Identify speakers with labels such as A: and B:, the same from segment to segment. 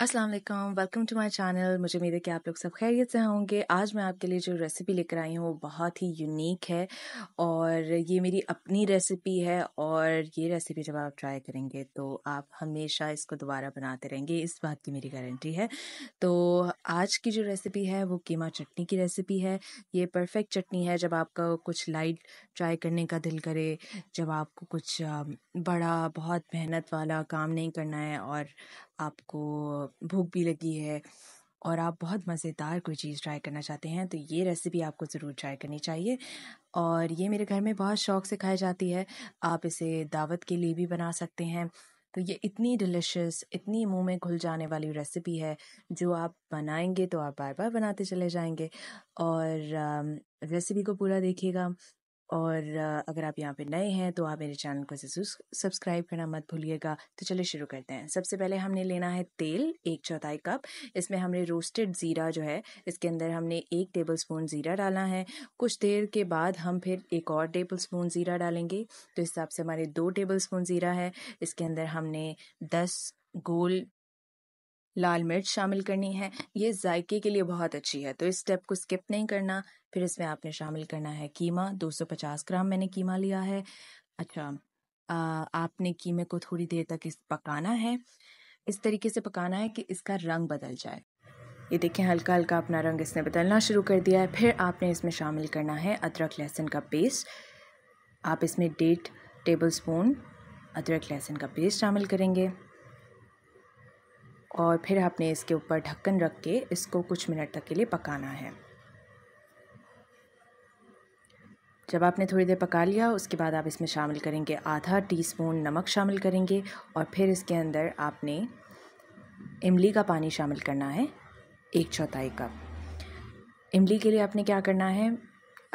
A: Aslam welcome to my channel मुझे उम्मीद है कि आप लोग सब खैरियत से होंगे आज मैं आपके लिए जो रेसिपी लेकर आई हूँ वो बहुत ही यूनिक है और ये मेरी अपनी रेसिपी है और ये रेसिपी जब आप ट्राई करेंगे तो आप हमेशा इसको दोबारा बनाते रहेंगे इस बात की मेरी गारंटी है तो आज की जो रेसिपी है वो कीमा चटनी की रेसिपी है ये परफेक्ट चटनी है जब आपका कुछ लाइट ट्राई करने का दिल करे जब आपको कुछ बड़ा बहुत मेहनत वाला काम नहीं करना है और आपको भूख भी लगी है और आप बहुत मज़ेदार कोई चीज़ ट्राई करना चाहते हैं तो ये रेसिपी आपको ज़रूर ट्राई करनी चाहिए और ये मेरे घर में बहुत शौक़ से खाई जाती है आप इसे दावत के लिए भी बना सकते हैं तो ये इतनी डिलिशियस इतनी मुंह में घुल जाने वाली रेसिपी है जो आप बनाएंगे तो आप बार बार बनाते चले जाएंगे और रेसिपी को पूरा देखिएगा और अगर आप यहाँ पे नए हैं तो आप मेरे चैनल को सब्सक्राइब करना मत भूलिएगा तो चलिए शुरू करते हैं सबसे पहले हमने लेना है तेल एक चौथाई कप इसमें हमने रोस्टेड ज़ीरा जो है इसके अंदर हमने एक टेबल स्पून ज़ीरा डाला है कुछ देर के बाद हम फिर एक और टेबल स्पून ज़ीरा डालेंगे तो इस हिसाब से हमारे दो टेबल स्पून ज़ीरा है इसके अंदर हमने दस गोल लाल मिर्च शामिल करनी है ये जायके के लिए बहुत अच्छी है तो इस स्टेप को स्किप नहीं करना फिर इसमें आपने शामिल करना है कीमा 250 ग्राम मैंने कीमा लिया है अच्छा आ, आपने कीमे को थोड़ी देर तक इस पकाना है इस तरीके से पकाना है कि इसका रंग बदल जाए ये देखें हल्का हल्का अपना रंग इसने बदलना शुरू कर दिया है फिर आपने इसमें शामिल करना है अदरक लहसुन का पेस्ट आप इसमें डेढ़ टेबल स्पून अदरक लहसुन का पेस्ट शामिल करेंगे और फिर आपने इसके ऊपर ढक्कन रख के इसको कुछ मिनट तक के लिए पकाना है जब आपने थोड़ी देर पका लिया उसके बाद आप इसमें शामिल करेंगे आधा टीस्पून नमक शामिल करेंगे और फिर इसके अंदर आपने इमली का पानी शामिल करना है एक चौथाई कप इमली के लिए आपने क्या करना है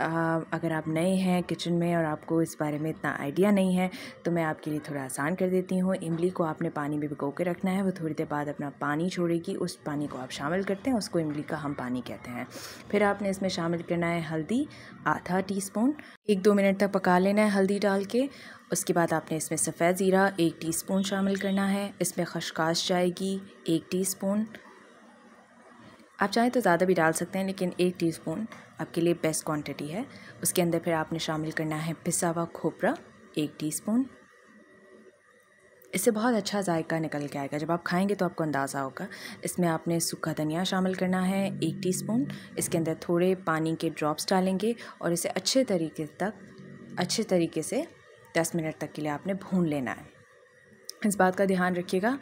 A: अगर आप नए हैं किचन में और आपको इस बारे में इतना आइडिया नहीं है तो मैं आपके लिए थोड़ा आसान कर देती हूँ इमली को आपने पानी में भिगो के रखना है वो थोड़ी देर बाद अपना पानी छोड़ेगी उस पानी को आप शामिल करते हैं उसको इमली का हम पानी कहते हैं फिर आपने इसमें शामिल करना है हल्दी आधा टी स्पून एक दो मिनट तक पका लेना है हल्दी डाल के उसके बाद आपने इसमें सफ़ेद ज़ीरा एक टीस्पून शामिल करना है इसमें खशकाश जाएगी एक टीस्पून आप चाहें तो ज़्यादा भी डाल सकते हैं लेकिन एक टीस्पून आपके लिए बेस्ट क्वांटिटी है उसके अंदर फिर आपने शामिल करना है पिसा हुआ खोपरा एक टीस्पून इससे बहुत अच्छा जायका निकल के आएगा जब आप खाएंगे तो आपको अंदाज़ा होगा इसमें आपने सूखा धनिया शामिल करना है एक टीस्पून इसके अंदर थोड़े पानी के ड्रॉप्स डालेंगे और इसे अच्छे तरीके तक अच्छे तरीके से दस मिनट तक के लिए आपने भून लेना है इस बात का ध्यान रखिएगा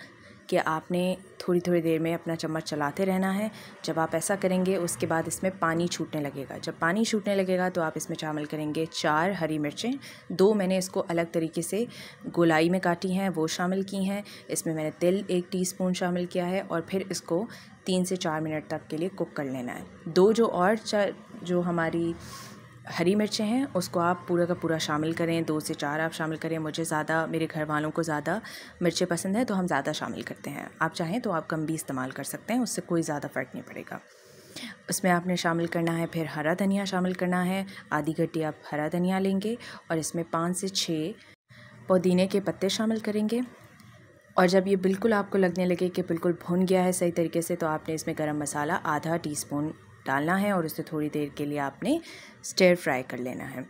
A: कि आपने थोड़ी थोड़ी देर में अपना चम्मच चलाते रहना है जब आप ऐसा करेंगे उसके बाद इसमें पानी छूटने लगेगा जब पानी छूटने लगेगा तो आप इसमें शामिल करेंगे चार हरी मिर्चें दो मैंने इसको अलग तरीके से गोलाई में काटी हैं वो शामिल की हैं इसमें मैंने तिल एक टी शामिल किया है और फिर इसको तीन से चार मिनट तक के लिए कुक कर लेना है दो जो और जो हमारी हरी मिर्चें हैं उसको आप पूरा का पूरा शामिल करें दो से चार आप शामिल करें मुझे ज़्यादा मेरे घर वालों को ज़्यादा मिर्चें पसंद है तो हम ज़्यादा शामिल करते हैं आप चाहें तो आप कम भी इस्तेमाल कर सकते हैं उससे कोई ज़्यादा फ़र्क नहीं पड़ेगा उसमें आपने शामिल करना है फिर हरा धनिया शामिल करना है आधी घट्टी आप हरा धनिया लेंगे और इसमें पाँच से छः पुदीने के पत्ते शामिल करेंगे और जब ये बिल्कुल आपको लगने लगे कि बिल्कुल भुन गया है सही तरीके से तो आपने इसमें गरम मसाला आधा टीस्पून डालना है और उसे थोड़ी देर के लिए आपने स्टेयर फ्राई कर लेना है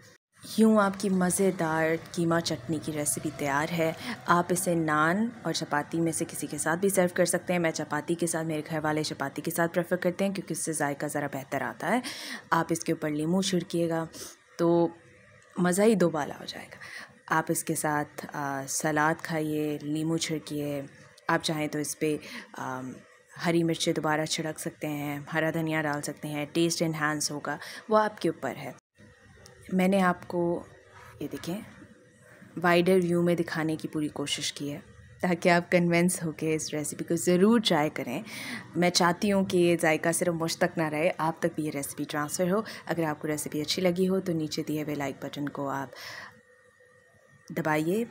A: यूँ आपकी मज़ेदार कीमा चटनी की रेसिपी तैयार है आप इसे नान और चपाती में से किसी के साथ भी सर्व कर सकते हैं मैं चपाती के साथ मेरे घर वाले चपाती के साथ प्रेफर करते हैं क्योंकि इससे जायका ज़रा बेहतर आता है आप इसके ऊपर लीमू छिड़किएगा तो मज़ा ही दोबाला हो जाएगा आप इसके साथ सलाद खाइए नींबू छिड़किए आप चाहें तो इस पर हरी मिर्चें दोबारा छिड़क सकते हैं हरा धनिया डाल सकते हैं टेस्ट इन्हांस होगा वो आपके ऊपर है मैंने आपको ये देखें वाइडर व्यू में दिखाने की पूरी कोशिश की है ताकि आप कन्वेंस होकर इस रेसिपी को ज़रूर ट्राई करें मैं चाहती हूँ कि ये जायका सिर्फ मुझ तक ना रहे आप तक भी ये रेसिपी ट्रांसफ़र हो अगर आपको रेसिपी अच्छी लगी हो तो नीचे दिए हुए लाइक बटन को आप दबाइए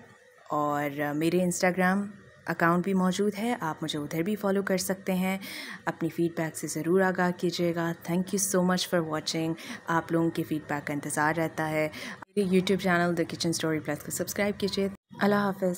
A: और मेरे इंस्टाग्राम अकाउंट भी मौजूद है आप मुझे उधर भी फॉलो कर सकते हैं अपनी फ़ीडबैक से ज़रूर आगाह कीजिएगा thank you so much for watching आप लोगों के फ़ीडबैक का इंतज़ार रहता है मेरे YouTube channel the kitchen story plus को सब्सक्राइब कीजिए अल्लाह हाफ